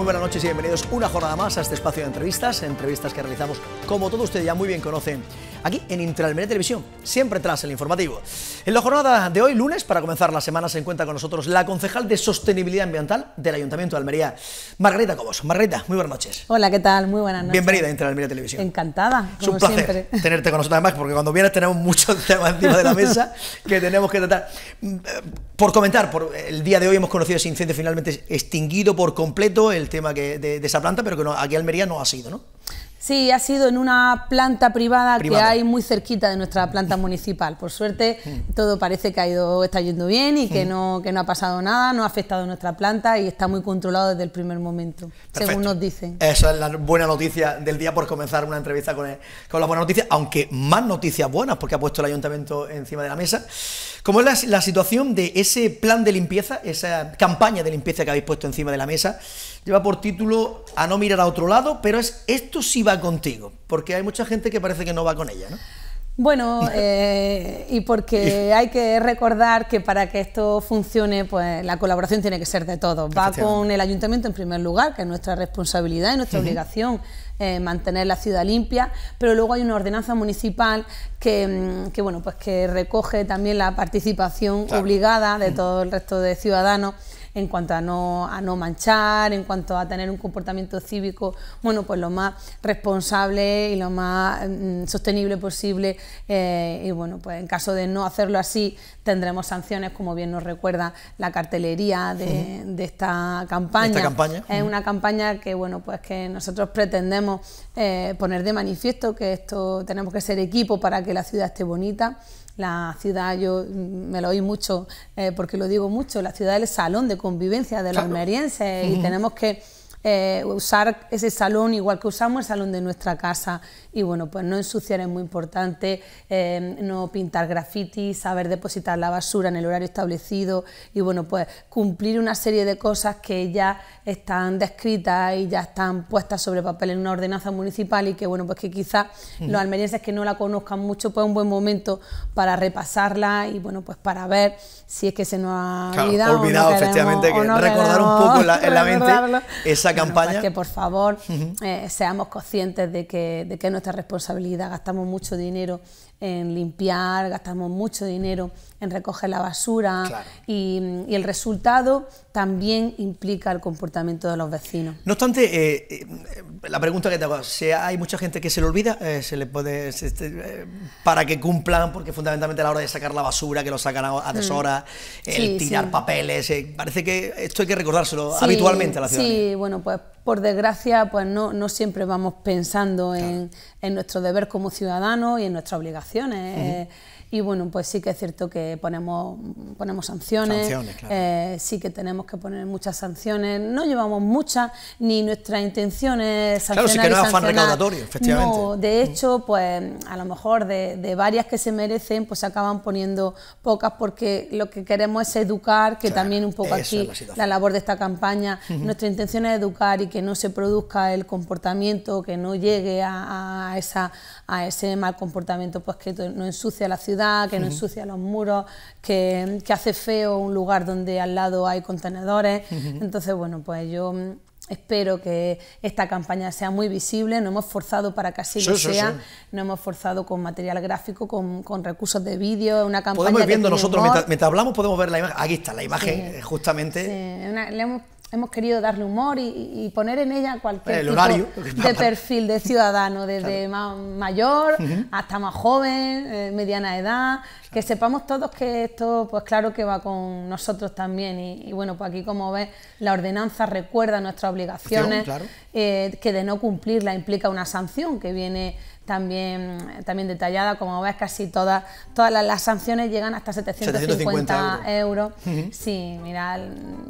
Muy buenas noches y bienvenidos una jornada más a este espacio de entrevistas, entrevistas que realizamos como todos ustedes ya muy bien conocen aquí en Intralmedia Televisión, siempre tras el informativo. En la jornada de hoy, lunes, para comenzar la semana, se encuentra con nosotros la concejal de Sostenibilidad Ambiental del Ayuntamiento de Almería, Margarita Cobos. Margarita, muy buenas noches. Hola, ¿qué tal? Muy buenas noches. Bienvenida a Intralmedia Televisión. Encantada, como Es un placer siempre. tenerte con nosotros además, porque cuando vienes tenemos mucho tema encima de la mesa que tenemos que tratar. Mm, eh, por comentar, por el día de hoy hemos conocido ese incendio finalmente extinguido por completo, el de, esa planta, pero que no, aquí Almería no ha sido, ¿no? Sí, ha sido en una planta privada, que hay muy cerquita de nuestra planta municipal. Por suerte, todo parece que ha ido, está yendo bien y que no, que no ha pasado nada, no ha afectado nuestra planta y está muy controlado desde el primer momento, según nos dicen. Esa es la buena noticia del día por comenzar una entrevista con, la con noticia, aunque más noticias buenas, porque ha puesto el ayuntamiento encima de la mesa. ¿Cómo es la, situación de ese plan de limpieza, esa campaña de limpieza que habéis puesto encima de la mesa? Lleva por título A no mirar a otro lado, pero es esto sí va contigo? Porque hay mucha gente que parece que no va con ella, ¿no? Bueno, eh, y porque hay que recordar que para que esto funcione, pues la colaboración tiene que ser de todos. Va con el ayuntamiento en primer lugar, que es nuestra responsabilidad y nuestra obligación eh, mantener la ciudad limpia, pero luego hay una ordenanza municipal que, mm, bueno, pues que recoge también la participación obligada de todo el resto de ciudadanos en cuanto a no, a no manchar, en cuanto a tener un comportamiento cívico, bueno, pues lo más responsable y lo más mm, sostenible posible. Eh, y bueno, pues en caso de no hacerlo así, tendremos sanciones, como bien nos recuerda la cartelería de, de esta campaña. ¿Esta campaña? Es una campaña que, bueno, pues que nosotros pretendemos eh, poner de manifiesto que esto tenemos que ser equipo para que la ciudad esté bonita la ciudad, yo mm, me lo oí mucho eh, porque lo digo mucho, la ciudad es el salón de convivencia de los merienses y tenemos que eh, usar ese salón igual que usamos el salón de nuestra casa y bueno, pues no ensuciar es muy importante, eh, no pintar graffiti, saber depositar la basura en el horario establecido y bueno, pues cumplir una serie de cosas que ya están descritas y ya están puestas sobre papel en una ordenanza municipal y que bueno, pues que quizás los almerienses que no la conozcan mucho, pues un buen momento para repasarla y bueno, pues para ver si es que se nos ha olvidado. efectivamente, recordar un poco en la, esa campaña. Pues que por favor eh, seamos conscientes de que, de que es nuestra responsabilidad, gastamos mucho dinero en limpiar, gastamos mucho dinero en recoger la basura y, el resultado también implica el comportamiento de los vecinos. No obstante, eh, eh, la pregunta que te hago, si hay mucha gente que se le olvida, eh, se le puede para que cumplan, porque fundamentalmente a la hora de sacar la basura, que lo sacan a deshora, mm. el tirar papeles, parece que esto hay que recordárselo habitualmente a la ciudadanía. Sí, bueno, pues por desgracia, pues no, no siempre vamos pensando en, en, nuestro deber como ciudadanos y en nuestras obligaciones. Y bueno, pues sí que es cierto que ponemos, ponemos sanciones, eh, sí que tenemos que poner muchas sanciones, no llevamos muchas, ni nuestra intención es sancionar. Claro, sí que no es afán recaudatorio, efectivamente. No, de mm. hecho, pues a lo mejor de, varias que se merecen, pues se acaban poniendo pocas porque lo que queremos es educar, que también un poco aquí la, labor de esta campaña, nuestra intención es educar y que no se produzca el comportamiento, que no llegue a esa a ese mal comportamiento pues que no ensucia la ciudad, que no ensucia los muros, que, hace feo un lugar donde al lado hay contenedores. Entonces, bueno, pues yo Espero que esta campaña sea muy visible, no hemos forzado para que así lo sea, no hemos forzado con material gráfico, con, recursos de vídeo, una campaña... Podemos viendo nosotros, mientras, hablamos podemos ver la imagen, aquí está la imagen eh, justamente. le hemos hemos querido darle humor y, poner en ella cualquier tipo de perfil de ciudadano, desde mayor hasta más joven, eh, mediana edad, que sepamos todos que esto, pues claro que va con nosotros también. Y, bueno, pues aquí como ves, la ordenanza recuerda nuestras obligaciones, eh, que de no cumplirla implica una sanción que viene también, también detallada. Como ves, casi todas, todas las, sanciones llegan hasta 750, euros. Sí, mirad,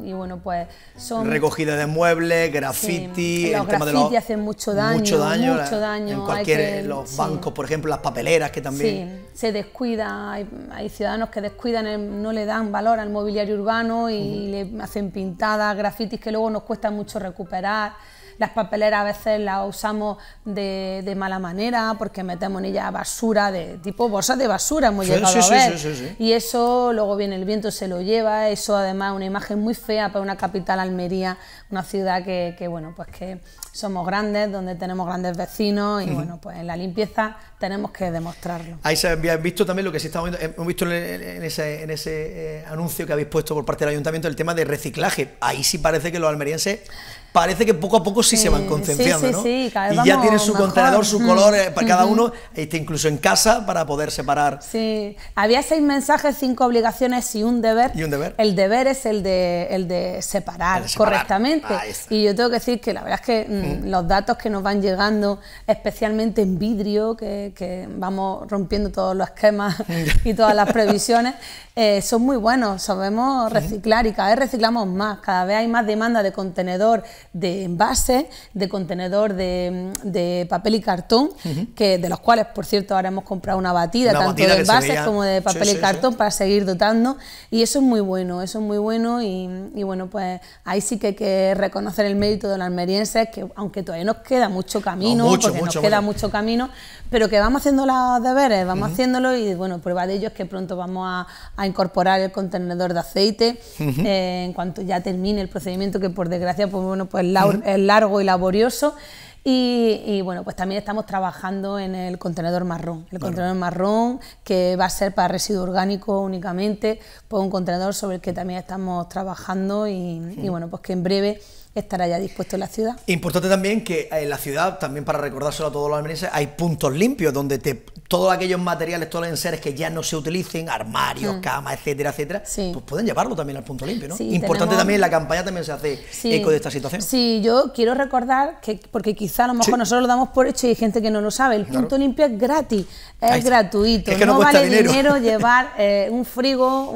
y bueno, pues son... Recogida de muebles, graffiti... el tema de los, hacen mucho daño, mucho daño, mucho daño en cualquier, los bancos, por ejemplo, las papeleras que también... Sí se descuida, hay, ciudadanos que descuidan, no le dan valor al mobiliario urbano y, le hacen pintadas, grafitis que luego nos cuesta mucho recuperar. Las papeleras a veces las usamos de, mala manera porque metemos en ellas basura, de tipo bolsas de basura hemos llegado a ver. y eso luego viene el viento, se lo lleva. Eso además es una imagen muy fea para una capital, Almería, una ciudad que, bueno, pues que somos grandes, donde tenemos grandes vecinos y bueno, pues en la limpieza tenemos que demostrarlo. Ahí se había visto también lo que se está viendo, hemos visto en, ese, eh, anuncio que habéis puesto por parte del ayuntamiento el tema de reciclaje. Ahí sí parece que los almerienses parece que poco a poco sí, se van concienciando, y ya tiene su contenedor, su color eh, para cada uno, está incluso en casa para poder separar. Sí, había seis mensajes, cinco obligaciones y un deber. Y un deber. El deber es el de, el de, separar, correctamente. Y yo tengo que decir que la verdad es que mm, los datos que nos van llegando, especialmente en vidrio, que, vamos rompiendo todos los esquemas y todas las previsiones, eh, son muy buenos. Sabemos reciclar y cada vez reciclamos más, cada vez hay más demanda de contenedor de envases, de contenedor de, papel y cartón, que, de los cuales, por cierto, ahora hemos comprado una batida, tanto de envases como de papel y cartón, para seguir dotando. Y eso es muy bueno, eso es muy bueno. Y, bueno, pues ahí sí que hay que reconocer el mérito de los almerienses, que aunque todavía nos queda mucho camino, porque nos queda mucho. camino, pero que vamos haciendo los deberes, vamos haciéndolo y bueno, prueba de ello es que pronto vamos a, incorporar el contenedor de aceite eh, en cuanto ya termine el procedimiento, que por desgracia, pues bueno, ...pues es, eh, largo y laborioso. Y, bueno, pues también estamos trabajando en el contenedor marrón. El contenedor marrón que va a ser para residuo orgánico únicamente, pues un contenedor sobre el que también estamos trabajando y, bueno, pues que en breve estará ya dispuesto en la ciudad. Importante también que en eh, la ciudad, también para recordárselo a todos los almerienses, hay puntos limpios donde te, todos aquellos materiales, todos los enseres que ya no se utilicen, armarios, mm. camas, etcétera, etcétera, pues pueden llevarlo también al punto limpio, ¿no? Importante también, la campaña también se hace eco de esta situación. Sí, yo quiero recordar que, porque quizá a lo mejor nosotros lo damos por hecho y hay gente que no lo sabe, el punto limpio es gratis, es gratuito, no, vale dinero, llevar eh, un frigo,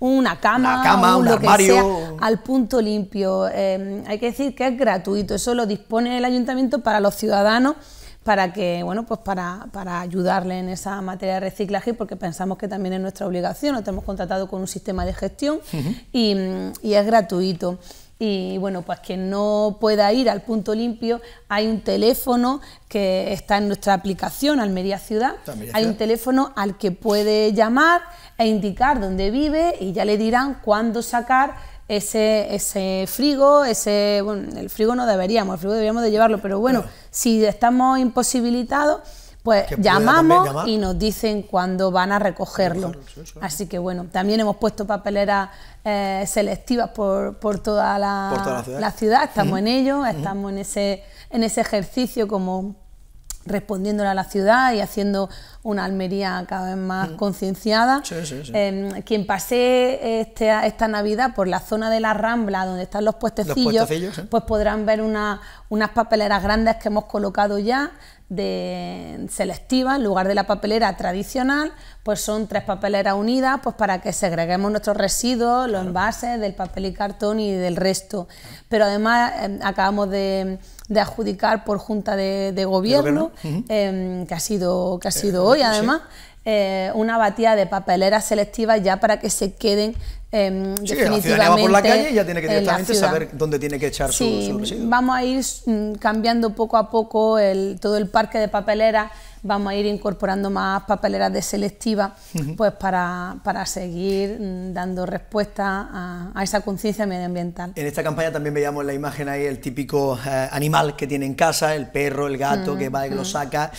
una cama, un, armario. al punto limpio. Eh, hay que decir que es gratuito, eso lo dispone el ayuntamiento para los ciudadanos para que, bueno, pues para, ayudarle en esa materia de reciclaje, porque pensamos que también es nuestra obligación, nos hemos contratado con un sistema de gestión mm, y, es gratuito. Y bueno, pues quien no pueda ir al punto limpio, hay un teléfono que está en nuestra aplicación Almería Ciudad. hay un teléfono al que puede llamar e indicar dónde vive y ya le dirán cuándo sacar ese, ese frigo, ese, bueno, el frigo no deberíamos, el frigo deberíamos de llevarlo, pero bueno, si estamos imposibilitados, pues llamamos y nos dicen cuándo van a recogerlo. Así que bueno, también hemos puesto papeleras eh, selectivas por, toda la, ciudad. Estamos en ello, estamos en, ese, en ese ejercicio como respondiéndole a la ciudad y haciendo una Almería cada vez más mm. concienciada. Em, quien pase este, esta Navidad por la zona de la Rambla, donde están los puestecillos, ¿eh? pues podrán ver una, unas papeleras grandes que hemos colocado ya de selectiva en lugar de la papelera tradicional, pues son tres papeleras unidas pues para que segreguemos nuestros residuos, los envases del papel y cartón y del resto. Pero además em, acabamos de, adjudicar por junta de, gobierno, em, que ha sido, que ha eh, sido hoy además, eh, una batida de papeleras selectivas ya para que se queden eh, sí, definitivamente, la va por la calle y ya tiene que eh, directamente saber dónde tiene que echar su, Vamos a ir mm, cambiando poco a poco el, todo el parque de papelera vamos a ir incorporando más papeleras de selectiva pues para, seguir mm, dando respuesta a, esa conciencia medioambiental. En esta campaña también veíamos la imagen ahí, el típico eh, animal que tiene en casa, el perro, el gato, que va y lo saca.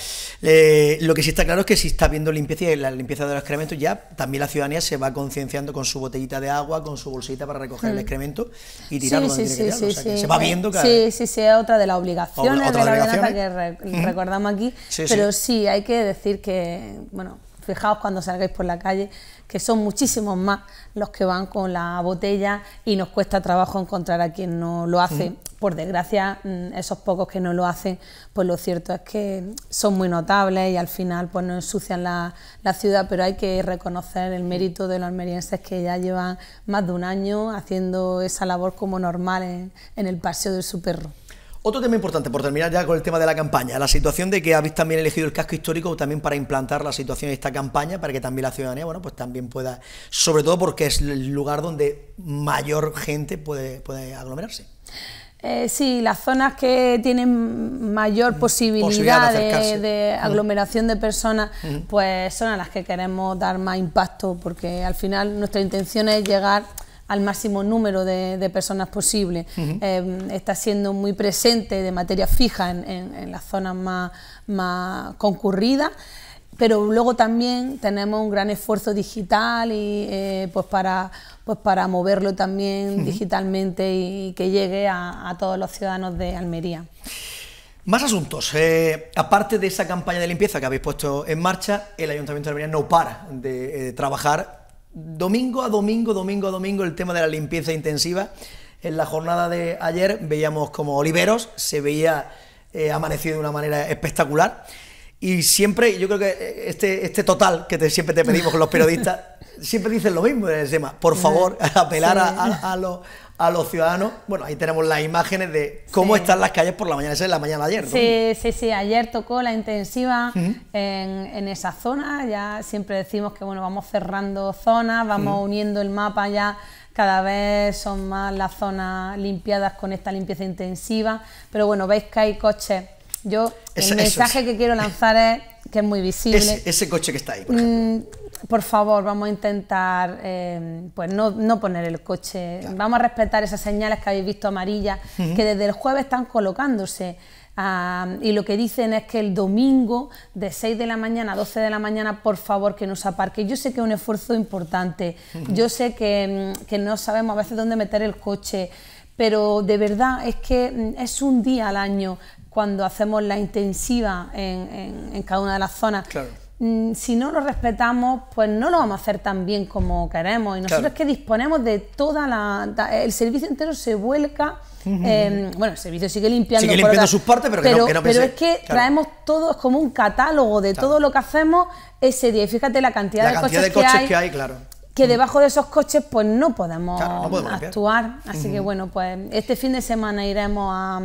Eh, lo que sí está claro es que si está viendo limpieza y la limpieza de los excrementos, ya también la ciudadanía se va concienciando con su botellita de agua, con su bolsita para recoger el excremento y tirarlo sí, sí, o sea, que se va viendo que... Sí, sí, sí, es otra de las obligaciones, otra de las obligaciones que ¿eh? recordamos aquí, pero sí sí, hay que decir que, bueno, fijaos cuando salgáis por la calle, que son muchísimos más los que van con la botella y nos cuesta trabajo encontrar a quien no lo hace. Por desgracia, mm, esos pocos que no lo hacen, pues lo cierto es que son muy notables y al final pues no ensucian la, ciudad, pero hay que reconocer el mérito de los almerienses que ya llevan más de un año haciendo esa labor como normal en, en el paseo de su perro. Otro tema importante, por terminar ya con el tema de la campaña, la situación de que habéis también elegido el casco histórico también para implantar la situación de esta campaña, para que también la ciudadanía, bueno, pues también pueda, sobre todo porque es el lugar donde mayor gente puede, aglomerarse. Eh, sí, las zonas que tienen mayor mm, posibilidad, de, mm. aglomeración de personas, mm. pues son a las que queremos dar más impacto, porque al final nuestra intención es llegar al máximo número de, personas posible. Em, está siendo muy presente de materia fija en, las zonas más, más concurridas pero luego también tenemos un gran esfuerzo digital y eh, pues para pues para moverlo también digitalmente y que llegue a, todos los ciudadanos de Almería. Más asuntos. Eh, aparte de esa campaña de limpieza que habéis puesto en marcha, el Ayuntamiento de Almería no para de eh, trabajar domingo a domingo, domingo a domingo, el tema de la limpieza intensiva. En la jornada de ayer veíamos como Oliveros se veía eh, amanecido de una manera espectacular. Y siempre, yo creo que eh, este, este total que siempre te pedimos con los periodistas, siempre dicen lo mismo en el tema. Por favor, apelar a, a, los, a los ciudadanos. Bueno, ahí tenemos las imágenes de cómo están las calles por la mañana. Esa es la mañana de ayer, Sí, sí, sí. Ayer tocó la intensiva en, esa zona. Ya siempre decimos que, bueno, vamos cerrando zonas, vamos uniendo el mapa ya. Cada vez son más las zonas limpiadas con esta limpieza intensiva. Pero bueno, veis que hay coches. Yo, el mensaje que quiero lanzar es que es muy visible. Ese, coche que está ahí, por ejemplo. Mm, por favor, vamos a intentar em, pues no, poner el coche, vamos a respetar esas señales que habéis visto amarillas, que desde el jueves están colocándose. y lo que dicen es que el domingo de 6 de la mañana a 12 de la mañana, por favor, que nos aparque. Yo sé que es un esfuerzo importante, yo sé em, que, no sabemos a veces dónde meter el coche, pero de verdad es que em, es un día al año cuando hacemos la intensiva en, cada una de las zonas. Mm, si no lo respetamos, pues no lo vamos a hacer tan bien como queremos. Y nosotros que disponemos de toda la... El servicio entero se vuelca... Eh, bueno, el servicio sigue limpiando. Sigue limpiando sus partes, pero, que no, Pero es que traemos todo, es como un catálogo de todo lo que hacemos ese día. Y fíjate la cantidad, la de, cantidad coches de coches que hay. claro que mm. debajo de esos coches pues no podemos, actuar. Así que bueno, pues este fin de semana iremos a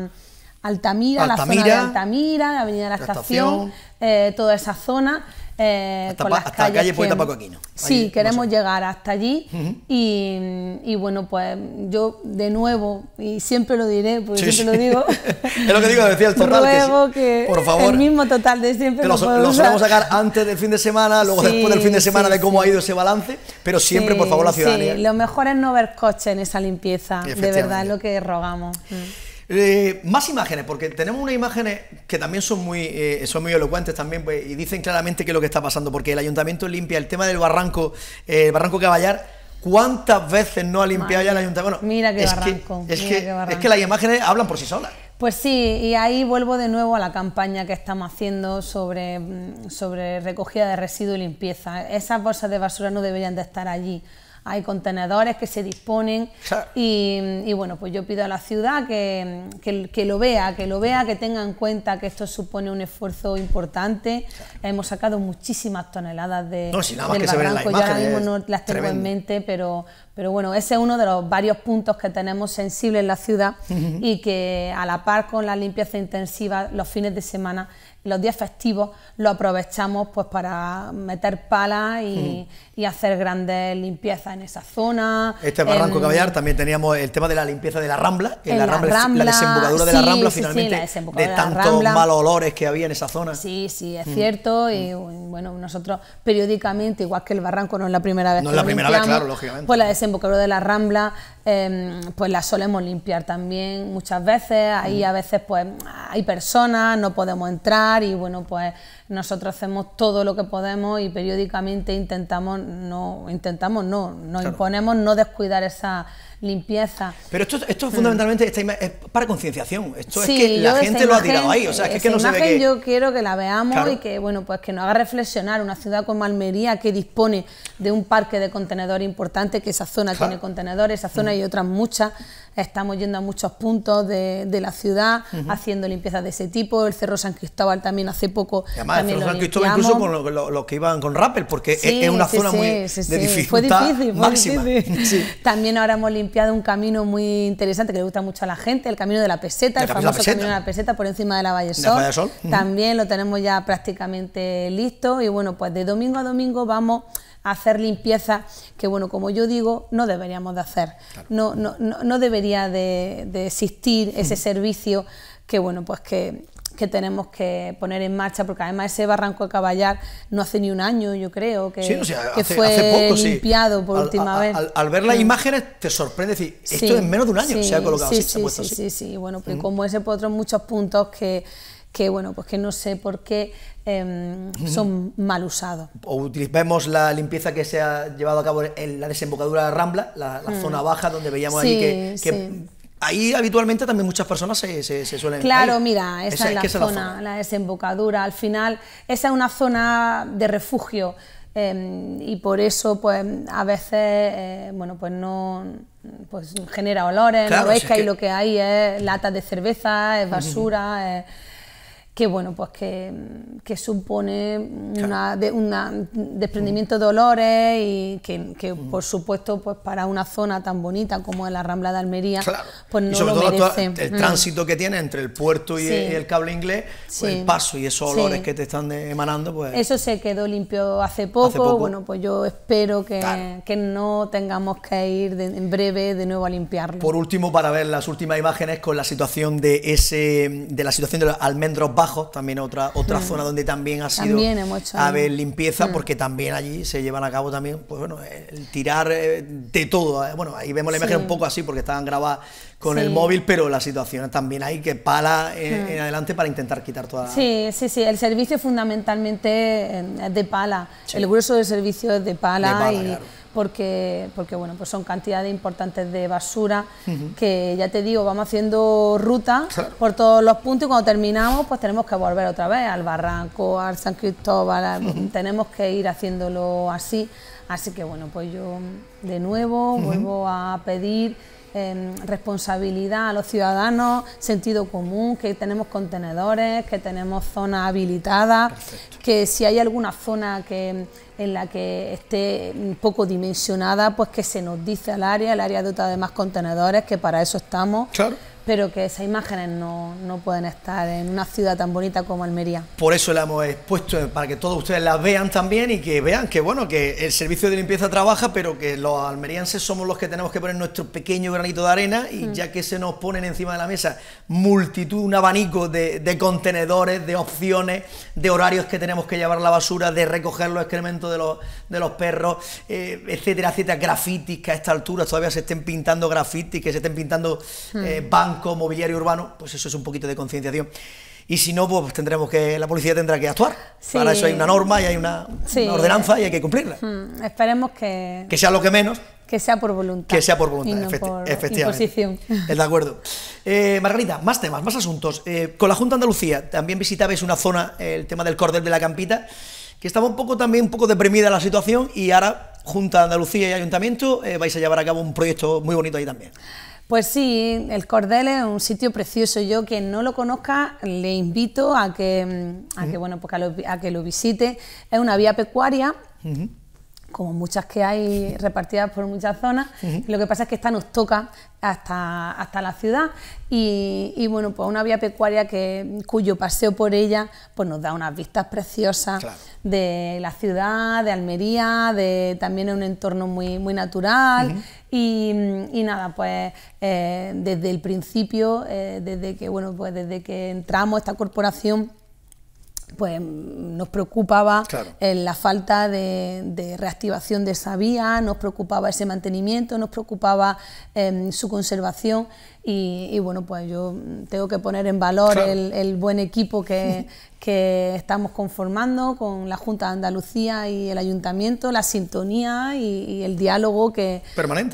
Altamira, mm, Altamira la zona de Altamira, la Avenida de la, Estación, eh, toda esa zona. Eh, hasta, la calle Poeta Paco Aquino. Sí, queremos llegar hasta allí y, bueno, pues yo de nuevo, y siempre lo diré, porque siempre lo digo. es lo que digo, decía el total. que, por favor, el mismo total de siempre. lo, lo, sacar antes del fin de semana, luego después del fin de semana de cómo ha ido ese balance, pero siempre, por favor, la ciudadanía. lo mejor es no ver coche en esa limpieza, de verdad, es lo que rogamos. Mm. Eh, más imágenes, porque tenemos unas imágenes que también son muy, eh, son muy elocuentes también pues, y dicen claramente qué es lo que está pasando, porque el ayuntamiento limpia el tema del barranco, eh, barranco Caballar. ¿Cuántas veces no ha limpiado ya el ayuntamiento? Bueno, mira, qué barranco, que, es que, Es que las imágenes hablan por sí solas. Pues sí, y ahí vuelvo de nuevo a la campaña que estamos haciendo sobre, mm, sobre recogida de residuos y limpieza. Esas bolsas de basura no deberían de estar allí hay contenedores que se disponen y, bueno, pues yo pido a la ciudad que, que, lo vea, que lo vea, que tenga en cuenta que esto supone un esfuerzo importante. Hemos sacado muchísimas toneladas de... No, si mismo las tengo en mente, pero, pero bueno, ese es uno de los varios puntos que tenemos sensibles en la ciudad y que a la par con la limpieza intensiva los fines de semana los días festivos ...lo aprovechamos pues para meter palas mm. y, hacer grandes limpiezas en esa zona. Este Barranco Caballar también teníamos el tema de la limpieza de la Rambla, la, Rambla, la desembocadura de la Rambla finalmente, de, tantos malos olores que había en esa zona. Sí, sí, es mm. cierto y mm. bueno, nosotros periódicamente, igual que el Barranco no es la primera vez No es la primera vez, claro, lógicamente. Pues la desembocadura de la Rambla em, pues la solemos limpiar también muchas veces, ahí a veces pues hay personas, no podemos entrar y bueno, pues nosotros hacemos todo lo que podemos y periódicamente intentamos no, intentamos no, nos imponemos no descuidar esa limpieza. Pero esto, fundamentalmente es para concienciación. Esto es que la gente lo ha tirado ahí. O sea, es que no se que... yo quiero que la veamos y que bueno pues que nos haga reflexionar una ciudad como Almería que dispone de un parque de contenedores importante, que esa zona tiene contenedores, esa zona y otras muchas. Estamos yendo a muchos puntos de, la ciudad haciendo limpiezas de ese tipo. El Cerro San Cristóbal también hace poco. Y además, el Cerro San Cristóbal incluso con los que iban con rappel, porque es, una zona muy de fue difícil, fue Difícil. También ahora hemos limpiado limpiado un camino muy interesante que le gusta mucho a la gente, el camino de la peseta, el famoso camino de la peseta por encima de la vallesol También lo tenemos ya prácticamente listo y bueno, pues de domingo a domingo vamos a hacer limpieza que bueno, como yo digo, no deberíamos de hacer. No, no, debería de, existir ese servicio que bueno, pues que que tenemos que poner en marcha, porque además ese barranco de Caballar no hace ni un año, yo creo, que, fue limpiado por última vez. Al, ver las mm. imágenes te sorprende decir, esto en menos de un año se ha colocado así, Sí, sí, bueno, pues mm. como ese, por otros muchos puntos que, bueno, pues que no sé por qué em, mm. son mal usados. O utilizamos la limpieza que se ha llevado a cabo en la desembocadura de Rambla, la, zona baja donde veíamos allí que Ahí habitualmente también muchas personas se, se, se suelen... Claro, mira, esa, es la, zona, la desembocadura. Al final, esa es una zona de refugio em, y por eso, pues, a veces, eh, bueno, pues no pues genera olores, no que lo que hay es latas de cerveza, es basura, que bueno, pues que, mm, supone una, mm, desprendimiento de olores y que, por supuesto pues para una zona tan bonita como la Rambla de Almería, pues no lo todo el mm. tránsito que tiene entre el puerto y, el, cable inglés, pues el paso y esos olores que te están emanando, pues... Eso se quedó limpio hace poco, bueno, pues yo espero que, que no tengamos que ir en breve de nuevo a limpiarlo. Por último, para ver las últimas imágenes con la situación de ese de la situación de los almendros bajos también otra, otra mm. zona donde también ha sido a ver limpieza, mm. porque también allí se llevan a cabo también, pues bueno, el tirar eh, de todo. Eh, bueno, ahí vemos la imagen un poco así, porque estaban grabadas con el móvil, pero la situación también hay que pala mm. en, adelante para intentar quitar toda la... Sí, sí, sí, el servicio fundamentalmente eh, de pala, el grueso del servicio es de pala, porque, porque bueno, pues son cantidades importantes de basura que ya te digo, vamos haciendo ruta por todos los puntos y cuando terminamos pues tenemos que volver otra vez al barranco, al San Cristóbal, tenemos que ir haciéndolo así. Así que bueno, pues yo de nuevo vuelvo a pedir Em, responsabilidad a los ciudadanos, sentido común, que tenemos contenedores, que tenemos zonas habilitadas, que si hay alguna zona que en la que esté poco dimensionada, pues que se nos dice al área, el área de de más contenedores, que para eso estamos pero que esas imágenes no, pueden estar en una ciudad tan bonita como Almería. Por eso la hemos expuesto, para que todos ustedes las vean también y que vean que bueno, que el servicio de limpieza trabaja, pero que los almerienses somos los que tenemos que poner nuestro pequeño granito de arena y mm. ya que se nos ponen encima de la mesa multitud, un abanico de, contenedores, de opciones, de horarios que tenemos que llevar la basura, de recoger los excrementos de los, de los perros, eh, etcétera, etcétera, grafitis que a esta altura todavía se estén pintando grafitis, que se estén pintando eh, mm. bancos banco, mobiliario urbano, pues eso es un poquito de concienciación. Y si no, pues, pues tendremos que, la policía tendrá que actuar. Para eso hay una norma y hay una, ordenanza y hay que cumplirla. Mm, esperemos que... Que sea lo que menos. Que sea por voluntad. Que sea por voluntad, efectivamente. de acuerdo. Eh, Margarita, más temas, más asuntos. Eh, con la Junta de Andalucía también visitabais una zona, el tema del cordel de la campita, que estaba un poco también un poco deprimida la situación y ahora Junta de Andalucía y Ayuntamiento eh, vais a llevar a cabo un proyecto muy bonito ahí también. Pues sí, el Cordel es un sitio precioso. Yo, quien no lo conozca, le invito a que, mm, bueno, pues a, lo, que lo visite. Es una vía pecuaria como muchas que hay repartidas por muchas zonas. Lo que pasa es que esta nos toca hasta, hasta la ciudad y, bueno, pues una vía pecuaria que, cuyo paseo por ella pues nos da unas vistas preciosas de la ciudad, de Almería, de también un entorno muy, muy natural y, nada, pues eh, desde el principio, eh, desde que bueno, pues desde que entramos esta corporación pues nos preocupaba eh, la falta de, reactivación de esa vía, nos preocupaba ese mantenimiento, nos preocupaba em, su conservación. Y, bueno, pues yo tengo que poner en valor el, buen equipo que, estamos conformando con la Junta de Andalucía y el Ayuntamiento, la sintonía y, el diálogo que,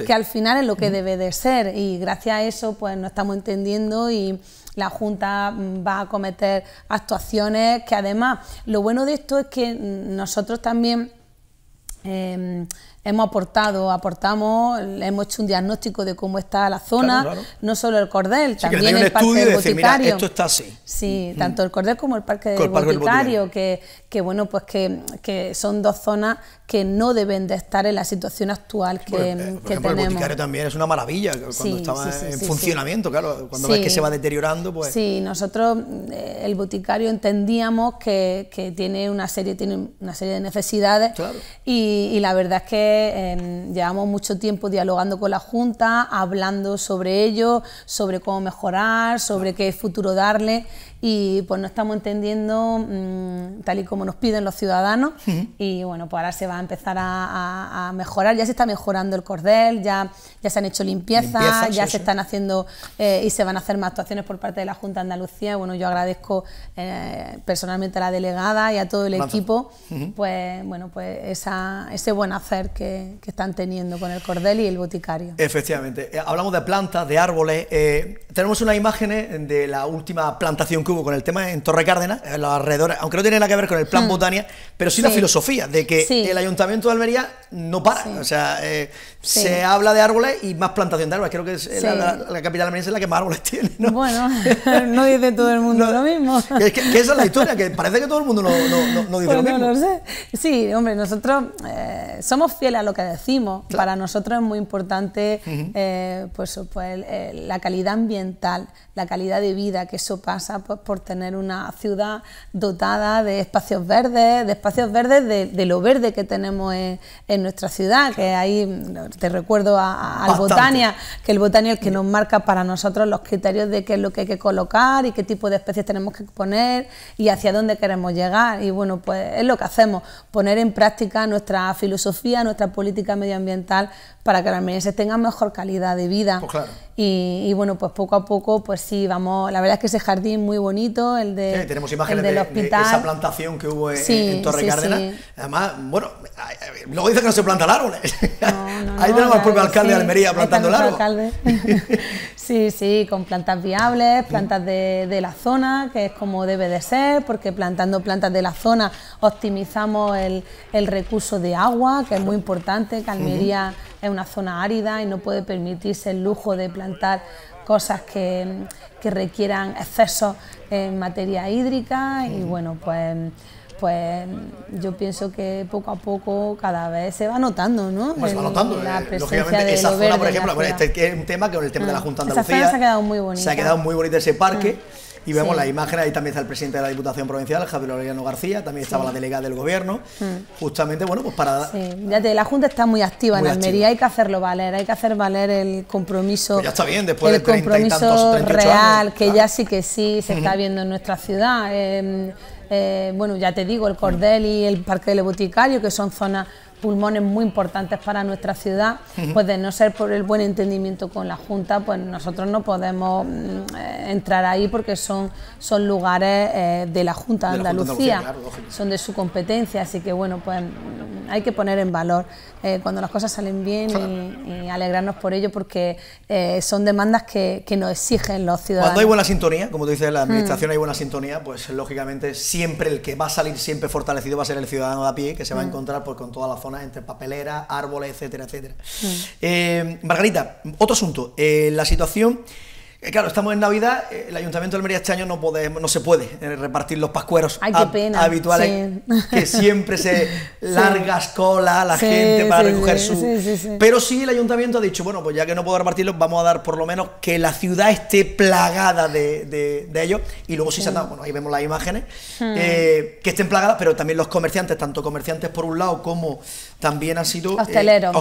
que al final es lo que debe de ser. Y gracias a eso, pues nos estamos entendiendo y la Junta mm, va a cometer actuaciones que además, lo bueno de esto es que nosotros también... Em, hemos aportado, aportamos, hemos hecho un diagnóstico de cómo está la zona, no solo el cordel, también el parque del boticario. esto está así. Sí, mm, mm. tanto el cordel como el parque, del, boticario, que, que bueno, pues que, son dos zonas que no deben de estar en la situación actual que, eh, tenemos. El boticario también es una maravilla cuando estaba en funcionamiento, claro, cuando ves que se va deteriorando, pues. Sí, nosotros eh, el boticario entendíamos que, tiene una serie, tiene una serie de necesidades y la verdad es que Em, llevamos mucho tiempo dialogando con la Junta, hablando sobre ello, sobre cómo mejorar, sobre qué futuro darle y pues no estamos entendiendo mm, tal y como nos piden los ciudadanos y bueno, pues ahora se va a empezar a, mejorar, ya se está mejorando el cordel, ya, ya se han hecho limpiezas, limpieza, ya se están haciendo eh, y se van a hacer más actuaciones por parte de la Junta de Andalucía, bueno, yo agradezco eh, personalmente a la delegada y a todo el equipo, pues bueno, pues esa, ese buen hacer que, están teniendo con el cordel y el boticario. Efectivamente, eh, hablamos de plantas, de árboles, tenemos unas imágenes de la última plantación que con el tema en Torre Cárdenas, en eh, alrededores, aunque no tiene nada que ver con el plan mm. pero sí, la filosofía de que el Ayuntamiento de Almería no para. O sea, eh, se habla de árboles y más plantación de árboles. Creo que es eh, la, la, capital almeriense es la que más árboles tiene. ¿no? Bueno, no dice todo el mundo lo mismo. Es que, esa es la historia, que parece que todo el mundo no, no, dice pues lo mismo. No lo sé. Sí, hombre, nosotros somos fieles a lo que decimos. Para nosotros es muy importante pues, pues la calidad ambiental, la calidad de vida, que eso pasa pues, por tener una ciudad dotada de espacios verdes, de espacios verdes de, lo verde que tenemos en, nuestra ciudad, que ahí te recuerdo a, al Botania, que el Botania es el que nos marca para nosotros los criterios de qué es lo que hay que colocar y qué tipo de especies tenemos que poner y hacia dónde queremos llegar. Y bueno, pues es lo que hacemos, poner en práctica nuestra filosofía, nuestra política medioambiental para que los almerienses tengan mejor calidad de vida. Pues y, bueno, pues poco a poco, pues sí, vamos, la verdad es que ese jardín muy bonito, el de sí, tenemos imágenes del de, hospital. esa plantación que hubo en, Torre Cárdenas. Además, bueno, luego dice que no se planta árboles. No, Ahí tenemos al propio alcalde de Almería plantando el sí, sí, con plantas viables, plantas de, la zona, que es como debe de ser, porque plantando plantas de la zona optimizamos el, recurso de agua, que es muy importante, que Almería es una zona árida y no puede permitirse el lujo de plantar cosas que, que requieran exceso en materia hídrica y bueno, pues pues yo pienso que poco a poco cada vez se va notando, ¿no? se va notando, la eh, presencia lógicamente de esa zona, por ejemplo, este es un tema que con el tema de la Junta de Andalucía. se ha quedado muy bonito Se ha quedado muy ese parque. Mm y vemos las imágenes, ahí también está el presidente de la Diputación Provincial, Javier Loriano García, también estaba la delegada del gobierno, mm. justamente, bueno, pues para... Sí. la Junta está muy activa en Almería, hay que hacerlo valer, hay que hacer valer el compromiso... Pues ya está bien, después compromiso y real, que ya sí que sí se está viendo en nuestra ciudad. Em, eh, bueno, ya te digo, el Cordel y el Parque del Boticario, que son zonas pulmones muy importantes para nuestra ciudad, pues de no ser por el buen entendimiento con la Junta, pues nosotros no podemos mm, eh, entrar ahí porque son, son lugares eh, de la Junta de, Andalucía, son de su competencia, así que bueno, pues mm, hay que poner en valor eh, cuando las cosas salen bien y, alegrarnos por ello porque son demandas que, que, nos exigen los ciudadanos. Cuando hay buena sintonía, como tú dices, la mm. administración hay buena sintonía, pues lógicamente siempre el que va a salir siempre fortalecido va a ser el ciudadano de a pie que se va a encontrar pues, con toda la zona entre papeleras, árboles, etcétera, etcétera. Mm. Eh, Margarita, otro asunto. Eh, la situación eh, claro, estamos en Navidad, eh, el Ayuntamiento de Almería este año no, no se puede eh, repartir los pascueros habituales, que siempre se largas cola a la gente para recoger su... Pero sí el Ayuntamiento ha dicho, bueno, pues ya que no puedo repartirlos, vamos a dar por lo menos que la ciudad esté plagada de, ellos, y luego sí, se han dado, bueno, ahí vemos las imágenes, hmm. que estén plagadas, pero también los comerciantes, tanto comerciantes por un lado como también han sido hosteleros,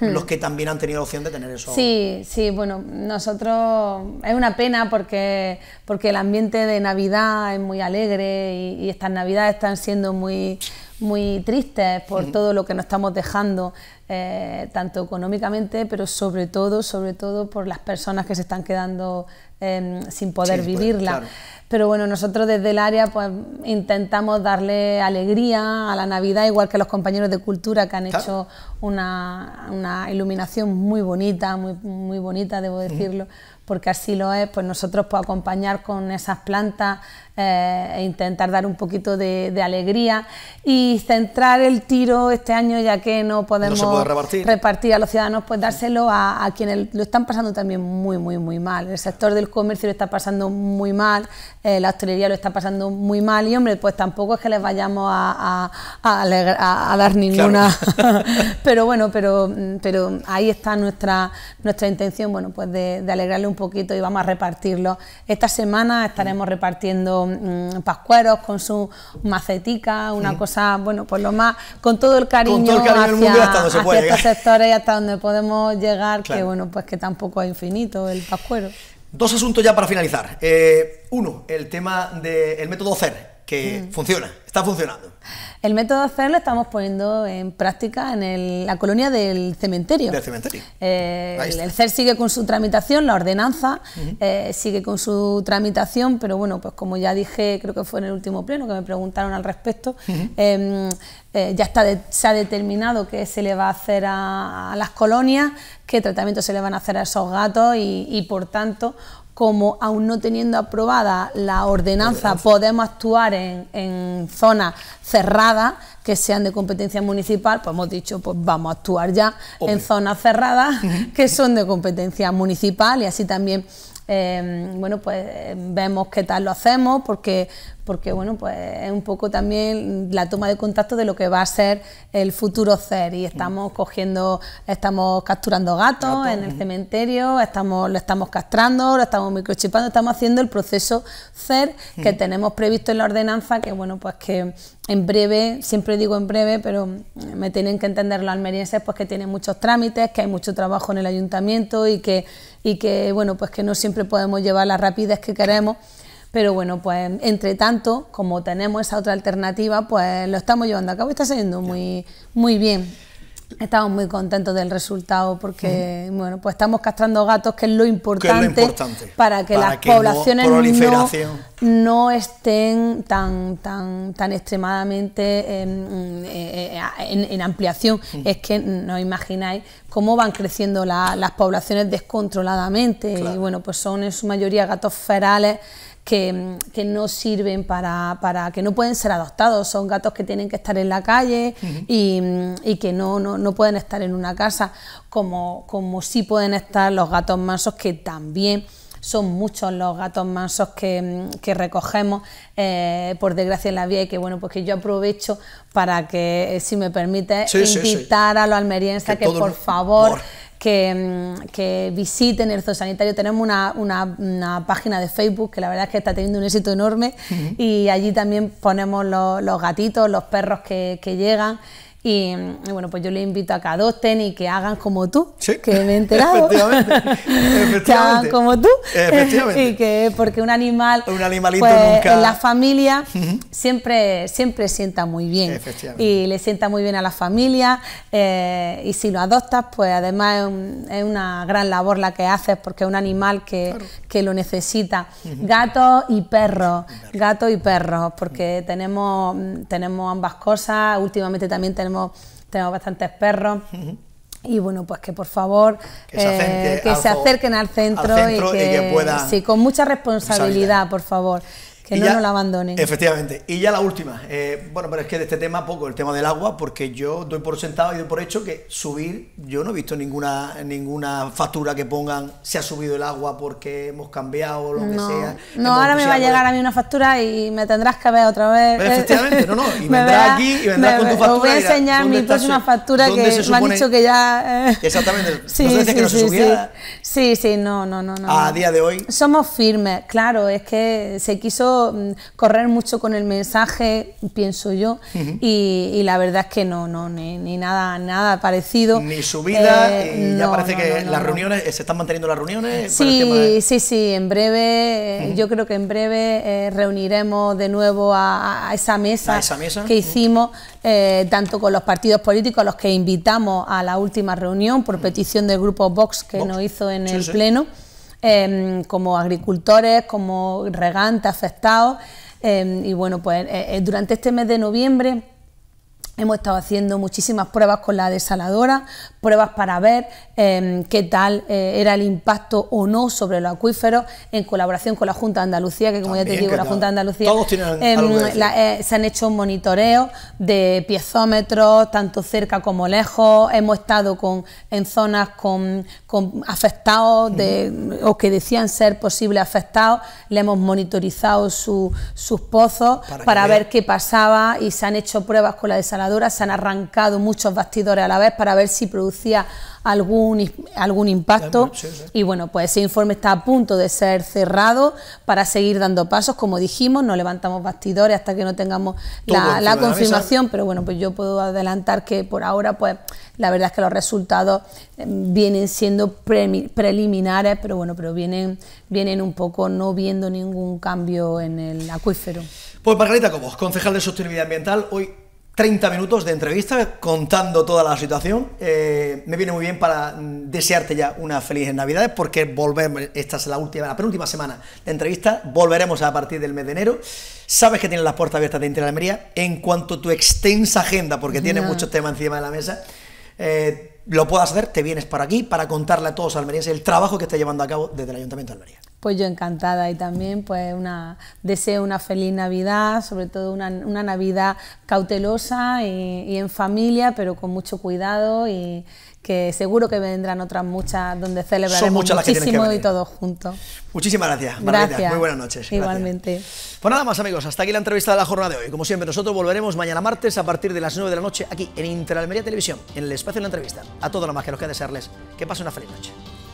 hmm. los que también han tenido la opción de tener eso. Sí, sí, bueno, nosotros es una pena porque, porque el ambiente de Navidad es muy alegre y, estas Navidades están siendo muy, muy tristes por todo lo que nos estamos dejando, eh, tanto económicamente, pero sobre todo, sobre todo por las personas que se están quedando em, sin poder pues, vivirla. Pero bueno, nosotros desde el área pues intentamos darle alegría a la Navidad, igual que los compañeros de cultura que han hecho una, iluminación muy bonita, muy, muy bonita, debo decirlo porque así lo es, pues nosotros puedo acompañar con esas plantas eh, ...e intentar dar un poquito de, alegría y centrar el tiro este año, ya que no podemos repartir. a los ciudadanos, pues dárselo a, quienes lo están pasando también muy, muy, muy mal. El sector del comercio lo está pasando muy mal, eh, la hostelería lo está pasando muy mal y, hombre, pues tampoco es que les vayamos a, a, dar ninguna. pero bueno, pero, pero ahí está nuestra, nuestra intención, bueno, pues de, de alegrarle un poquito y vamos a repartirlo. Esta semana estaremos repartiendo Mm, pascueros con su macetica, una cosa, bueno, pues lo más, con todo el cariño, hacia, sectores y hasta donde podemos llegar, que bueno, pues que tampoco es infinito el pascuero. Dos asuntos ya para finalizar. Eh, uno, el tema del método CER, que mm. funciona, está funcionando. El método de lo estamos poniendo en práctica en la colonia del cementerio. Del cementerio. Eh, el CER sigue con su tramitación, la ordenanza eh, sigue con su tramitación, pero bueno, pues como ya dije, creo que fue en el último pleno que me preguntaron al respecto, em, eh, ya está se ha determinado qué se le va a hacer a, las colonias, qué tratamiento se le van a hacer a esos gatos y por tanto, como aún no teniendo aprobada la ordenanza, podemos actuar en, zonas cerradas que sean de competencia municipal, pues hemos dicho, pues vamos a actuar ya en zonas cerradas que son de competencia municipal y así también Em, bueno, pues vemos qué tal lo hacemos, porque, porque bueno, pues es un poco también la toma de contacto de lo que va a ser el futuro CER. Y estamos mm. cogiendo, estamos capturando gatos en el cementerio, estamos, lo estamos castrando, lo estamos microchipando, estamos haciendo el proceso CER que mm. tenemos previsto en la ordenanza, que bueno, pues que en breve, siempre digo en breve, pero me tienen que entender los almerienses, pues que tienen muchos trámites, que hay mucho trabajo en el ayuntamiento y que y que, bueno, pues que no siempre podemos llevar la rapidez que queremos. Pero bueno, pues entre tanto, como tenemos esa otra alternativa, pues lo estamos llevando a cabo y está saliendo muy, muy bien. Estamos muy contentos del resultado porque, bueno, pues estamos castrando gatos, que es lo importante, para que las poblaciones no, estén tan, tan, tan extremadamente em, em, em, en, ampliación. Es que no imagináis cómo van creciendo las poblaciones descontroladamente. Y bueno, pues son en su mayoría gatos ferales que, no sirven para, para, que no pueden ser adoptados, son gatos que tienen que estar en la calle y, que no, no, pueden estar en una casa, como, como sí pueden estar los gatos mansos que también son muchos los gatos mansos que, recogemos, eh, por desgracia, en la vía y que bueno, pues que yo aprovecho para que, eh, si me permite, invitar a los almerienses que, por favor... Mm, que, visiten el sanitario... Tenemos una, una, página de Facebook que la verdad es que está teniendo un éxito enorme y allí también ponemos los, gatitos, los perros que, que llegan. Y, bueno, pues yo le invito a que adopten y que hagan como tú, que me he enterado. Que hagan como tú. porque un animal animalito pues, en la familia siempre, siempre sienta muy bien. Y le sienta muy bien a la familia. Eh, y si lo adoptas, pues además es, una gran labor la que haces porque es un animal que, lo necesita. Gatos y perros. Gatos y perros, porque tenemos, tenemos ambas cosas. Últimamente también tenemos tenemos, bastantes perros. Y bueno, pues que por favor que se, eh, acerquen al centro, y, que, puedan, con mucha responsabilidad, por favor. Que no nos la abandonen. Efectivamente. Y ya la última. Eh, bueno, pero es que de este tema poco, el tema del agua, porque yo doy por sentado y doy por hecho que subir, yo no he visto ninguna, factura que pongan se ha subido el agua porque hemos cambiado o lo que sea. No, ahora me va a llegar a mí una factura y me tendrás que ver otra vez. Pero pues efectivamente, no, no. Y vendrás aquí y vendrás con tu factura. Os voy a enseñar mi próxima factura que me han dicho que ya. Exactamente. Sí, no sí, que no se subiera. Sí, sí, no, no, no. A día de hoy. Somos firmes, claro, es que se quiso Mm, correr mucho con el mensaje, pienso yo, y, la verdad es que no, no, ni, nada, nada parecido. Ni subida, y eh, eh, ya parece que las reuniones, eh, se están manteniendo las reuniones. Sí, sí, sí, en breve, yo creo que en breve reuniremos de nuevo a, esa mesa, que hicimos, tanto con los partidos políticos, a los que invitamos a la última reunión por petición del grupo Vox que nos hizo en el Pleno. Em, como agricultores, como regantes afectados. Em, y bueno, pues eh, eh, durante este mes de noviembre Hemos estado haciendo muchísimas pruebas con la desaladora, pruebas para ver em, qué tal eh, era el impacto o no sobre los acuíferos, en colaboración con la Junta de Andalucía, que como ya te digo, la Junta de Andalucía em, eh, se han hecho monitoreos de piezómetros, tanto cerca como lejos. Hemos estado con, en zonas con, afectados o que decían ser posibles afectados. Le hemos monitorizado sus pozos para ver qué pasaba y se han hecho pruebas con la desaladora se han arrancado muchos bastidores a la vez para ver si producía algún, algún impacto. Y bueno, pues ese informe está a punto de ser cerrado para seguir dando pasos. Como dijimos, no levantamos bastidores hasta que no tengamos la, confirmación, pero bueno, pues yo puedo adelantar que por ahora, pues la verdad es que los resultados eh, vienen siendo preliminares, pero bueno, pero vienen, vienen un poco no viendo ningún cambio en el acuífero. Pues Margarita Cobos, concejal de Sostenibilidad Ambiental, hoy 30 minutos de entrevista contando toda la situación. Eh, me viene muy bien para desearte ya unas felices Navidades porque volvemos, esta es la última, la penúltima semana de entrevista, volveremos a partir del mes de enero. Sabes que tienes las puertas abiertas de Interalmería, en cuanto a tu extensa agenda, porque tiene tienes muchos temas encima de la mesa. Eh, lo puedas hacer, te vienes por aquí para contarle a todos almerienses el trabajo que está llevando a cabo desde el Ayuntamiento de Almería. Pues yo encantada y también pues una deseo una feliz Navidad, sobre todo una, Navidad cautelosa y, y en familia, pero con mucho cuidado y, que seguro que vendrán otras muchas donde celebraremos muchísimo y todo juntos. Muchísimas gracias, Margarita. Muy buenas noches. Igualmente. Pues nada más, amigos, hasta aquí la entrevista de la jornada de hoy. Como siempre, nosotros volveremos mañana martes a partir de las 9 de la noche aquí en Interalmería Televisión, en el espacio de la entrevista. A todos los más que nos que desearles que pasen una feliz noche.